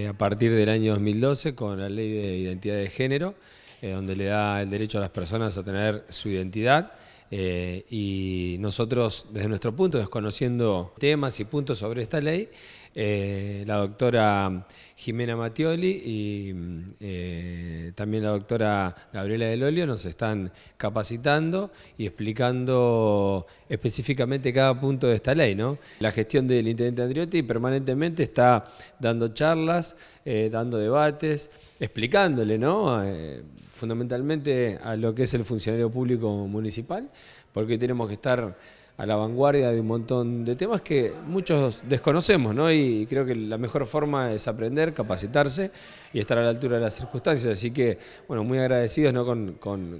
Eh, a partir del año 2012 con la ley de identidad de género, eh, donde le da el derecho a las personas a tener su identidad eh, y nosotros, desde nuestro punto, desconociendo temas y puntos sobre esta ley, eh, la doctora Jimena Matioli y mm, eh, también la doctora Gabriela Del Olio nos están capacitando y explicando específicamente cada punto de esta ley. ¿no? La gestión del intendente Andriotti permanentemente está dando charlas, dando debates, explicándole, ¿no? fundamentalmente a lo que es el funcionario público municipal, porque tenemos que estar a la vanguardia de un montón de temas que muchos desconocemos, ¿no? Y creo que la mejor forma es aprender, capacitarse y estar a la altura de las circunstancias. Así que, bueno, muy agradecidos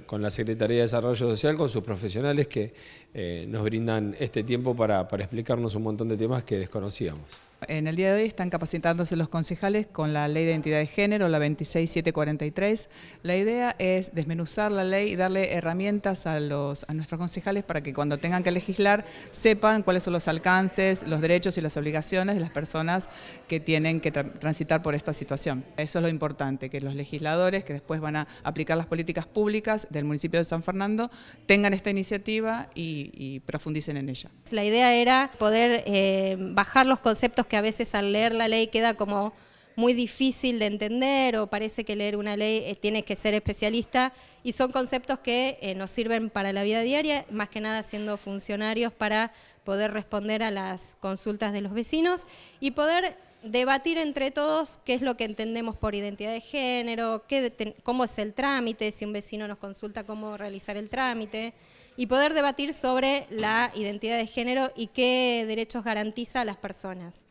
con, la Secretaría de Desarrollo Social, con sus profesionales que eh, nos brindan este tiempo para explicarnos un montón de temas que desconocíamos. En el día de hoy están capacitándose los concejales con la Ley de Identidad de Género, la 26743. La idea es desmenuzar la ley y darle herramientas a, los, nuestros concejales para que cuando tengan que legislar sepan cuáles son los alcances, los derechos y las obligaciones de las personas que tienen que transitar por esta situación. Eso es lo importante, que los legisladores que después van a aplicar las políticas públicas del municipio de San Fernando tengan esta iniciativa y, profundicen en ella. La idea era poder eh, bajar los conceptos que a veces al leer la ley queda como muy difícil de entender o parece que leer una ley eh, tiene tienes que ser especialista y son conceptos que eh, nos sirven para la vida diaria, más que nada siendo funcionarios para poder responder a las consultas de los vecinos y poder debatir entre todos qué es lo que entendemos por identidad de género, qué, cómo es el trámite, si un vecino nos consulta cómo realizar el trámite y poder debatir sobre la identidad de género y qué derechos garantiza a las personas.